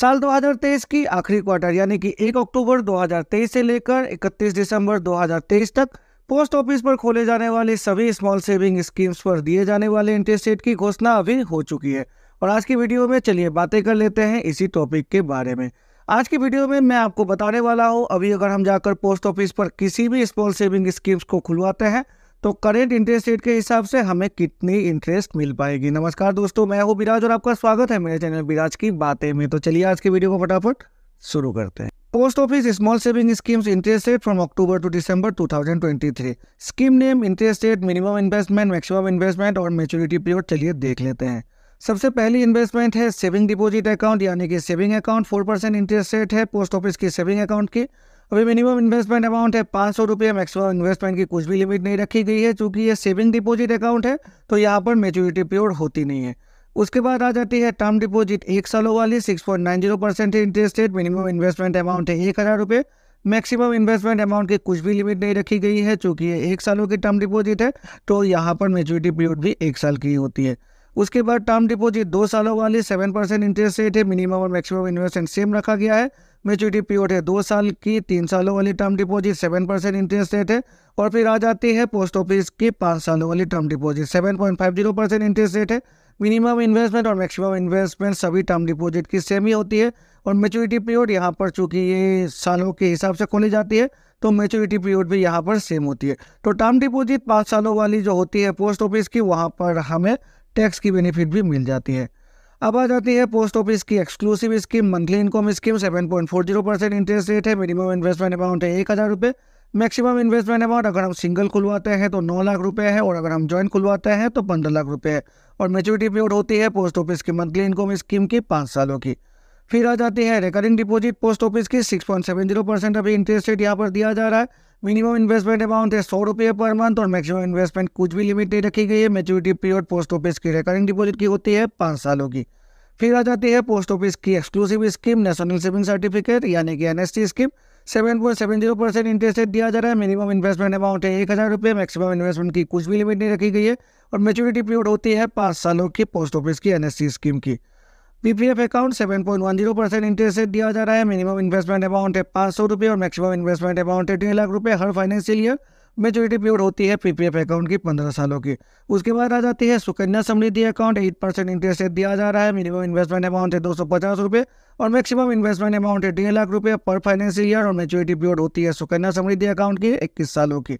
साल 2023 की आखिरी क्वार्टर यानी कि 1 अक्टूबर 2023 से लेकर 31 दिसंबर 2023 तक पोस्ट ऑफिस पर खोले जाने वाले सभी स्मॉल सेविंग स्कीम्स पर दिए जाने वाले इंटरेस्ट रेट की घोषणा अभी हो चुकी है और आज की वीडियो में चलिए बातें कर लेते हैं इसी टॉपिक के बारे में आज की वीडियो में मैं आपको बताने वाला हूँ अभी अगर हम जाकर पोस्ट ऑफिस पर किसी भी स्मॉल सेविंग स्कीम्स को खुलवाते हैं तो करेंट इंटरेस्ट रेट के हिसाब से हमें कितनी इंटरेस्ट मिल पाएगी नमस्कार दोस्तों मैं हूं बिराज और आपका स्वागत है मेरे चैनल बिराज की बातें में तो चलिए आज के वीडियो को फटाफट शुरू करते हैं post office small saving schemes interest rate from October to December 2023 scheme name interest rate minimum investment maximum investment और मेच्योरिटी पीरियड चलिए देख लेते हैं सबसे पहली इन्वेस्टमेंट है सेविंग डिपॉजिट अकाउंट यानी कि saving account four percent interest rate है पोस्ट ऑफिस की सेविंग अकाउंट की अभी मिनिमम इन्वेस्टमेंट अमाउंट है पाँच सौ रुपये मैक्सिमम इन्वेस्टमेंट की कुछ भी लिमिट नहीं रखी गई है चूँकि ये सेविंग डिपॉजिट अकाउंट है तो यहाँ पर मेच्योरिटी पीरियड होती नहीं है उसके बाद आ जाती है टर्म डिपॉजिट एक सालों वाली six point nine zero percent interest rate minimum investment amount है एक हज़ार रुपये मैक्सिमम इन्वेस्टमेंट अमाउंट की कुछ भी लिमिट नहीं रखी गई है चूँकि ये एक सालों की टर्म डिपॉजिट है तो यहाँ पर मेच्योरिटी पीरियड भी एक साल की होती है उसके बाद टर्म डिपोजिट दो सालों वाली सेवन परसेंट इंटरेस्ट रेट है मिनिमम और मैक्सिमम इन्वेस्टमेंट सेम रखा गया है मेच्योरिटी पीरियड है दो साल की तीन सालों वाली term deposit seven percent interest rate है और फिर आ जाती है पोस्ट ऑफिस की पाँच सालों वाली term deposit seven point five zero percent interest rate है मिनिमम इन्वेस्टमेंट और मैक्सिमम इन्वेस्टमेंट सभी टर्म डिपॉजिट की सेम ही होती है और मेच्योरिटी पीरियड यहाँ पर चूंकि ये सालों के हिसाब से खोली जाती है तो मेच्योरिटी पीरियड भी यहाँ पर सेम होती है तो टर्म डिपोजिट पाँच सालों वाली जो होती है पोस्ट ऑफिस की वहाँ पर हमें टैक्स की बेनिफिट भी मिल जाती है अब आ जाती है पोस्ट ऑफिस की exclusive scheme monthly income scheme seven point four zero percent interest rate है मिनिमम इन्वेस्टमेंट अमाउंट है एक हज़ार रुपये मैक्सिमम इन्वेस्टमेंट अमाउंट अगर हम सिंगल खुलवाते हैं तो नौ लाख रुपये है और अगर हम ज्वाइंट खुलवाते हैं तो पंद्रह लाख रुपये है और मेच्योरिटी पीरियड होती है पोस्ट ऑफिस की मंथली इनकम स्कीम की पाँच सालों की फिर आ जाती है रिकरिंग डिपॉजिट पोस्ट ऑफिस की six point seven zero percent अभी इंटरेस्ट रेट यहाँ पर दिया जा रहा है मिनिमम इन्वेस्टमेंट अमाउंट है सौ रुपये पर मंथ और मैक्सिमम इन्वेस्टमेंट कुछ भी लिमिट नहीं रखी गई है मेच्योरिटी पीरियड पोस्ट ऑफिस की रिकरिंग डिपॉजिट की होती है पाँच सालों की फिर आ जाती है पोस्ट ऑफिस की exclusive scheme national saving certificate यानी कि N scheme seven point seven zero percent interest rate दिया जा रहा है मिनिमम इन्वेस्टमेंट अमाउंट है एक हज़ार रुपये मैक्सिमम इन्वेस्टमेंट की कुछ भी लिमिट नहीं रखी गई है और मेच्योरिटी पीरियड होती है पाँच सालों की पोस्ट ऑफिस की एन स्कीम की PPF account seven point zero percent interest rate दिया जा रहा है मिनिमम इन्वेस्टमेंट अमाउंट है पाँच सौ रुपये और मैक्सिमम इन्वेस्टमेंट अमाउंट है डेढ़ लाख रुपये हर फाइनेंशियल ईयर मेजोरिटी पीरियड होती है पीपीएफ अकाउंट की पंद्रह सालों की उसके बाद आ जाती है Sukanya Samriddhi account eight percent interest rate दिया जा रहा है मिनिमम इन्वेस्टमेंट अमाउंट है दो सौ पचास रुपये और मैक्सिमम इन्वेस्टमेंट अमाउंट है डेढ़ लाख रुपये पर फाइनेंशियल ईयर और मेच्योरिटी पीरियड होती है सुकन्या समृद्धि अकाउंट की इक्कीस सालों की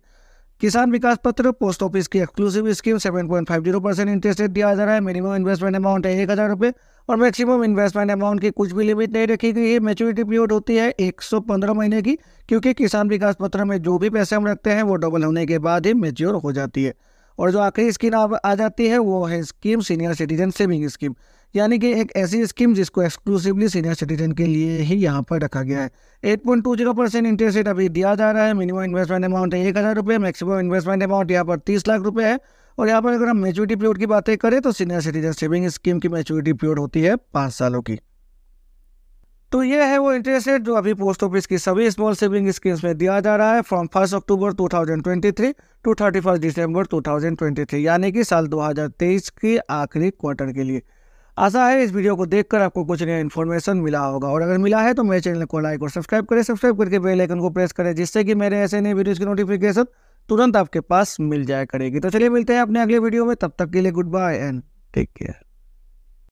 किसान विकास पत्र पोस्ट ऑफिस की exclusive scheme 7.50 percent interest rate दिया जा रहा है मिनिमम इन्वेस्टमेंट अमाउंट है एक हज़ार रुपये और मैक्सिमम इन्वेस्टमेंट अमाउंट की कुछ भी लिमिट नहीं रखी गई है मेच्योरिटी पीरियड होती है 115 महीने की क्योंकि किसान विकास पत्र में जो भी पैसे हम रखते हैं वो डबल होने के बाद ही मेच्योर हो जाती है और जो आखिरी स्कीम आ जाती है वो है scheme senior citizen saving scheme यानी कि एक ऐसी स्कीम जिसको एक्सक्लूसिवली सीनियर सिटीजन के लिए ही यहाँ पर रखा गया है eight point two zero percent interest rate अभी दिया जा रहा है मिनिमम इन्वेस्टमेंट अमाउंट है एक हज़ार रुपये मैक्सिमम इन्वेस्टमेंट अमाउंट यहाँ पर तीस लाख रुपये है और यहाँ पर अगर हम मेच्योरिटी पीरियड की बातें करें तो सीनियर सिटीजन सेविंग स्कीम की मेच्योरिटी पीरियड होती है पाँच सालों की तो ये है वो इंटरेस्ट रेट जो अभी पोस्ट ऑफिस की सभी स्मॉल सेविंग स्कीम्स में दिया जा रहा है from first October 2023 to thirty first December 2023 यानी कि साल 2023 के आखिरी क्वार्टर के लिए आशा है इस वीडियो को देखकर आपको कुछ नया इन्फॉर्मेशन मिला होगा और अगर मिला है तो मेरे चैनल को लाइक और सब्सक्राइब करें सब्सक्राइब करके बेल आइकन को प्रेस करें जिससे कि मेरे ऐसे नए वीडियोज़ की नोटिफिकेशन तुरंत आपके पास मिल जाया करेगी तो चलिए मिलते हैं अपने अगले वीडियो में तब तक के लिए goodbye and take care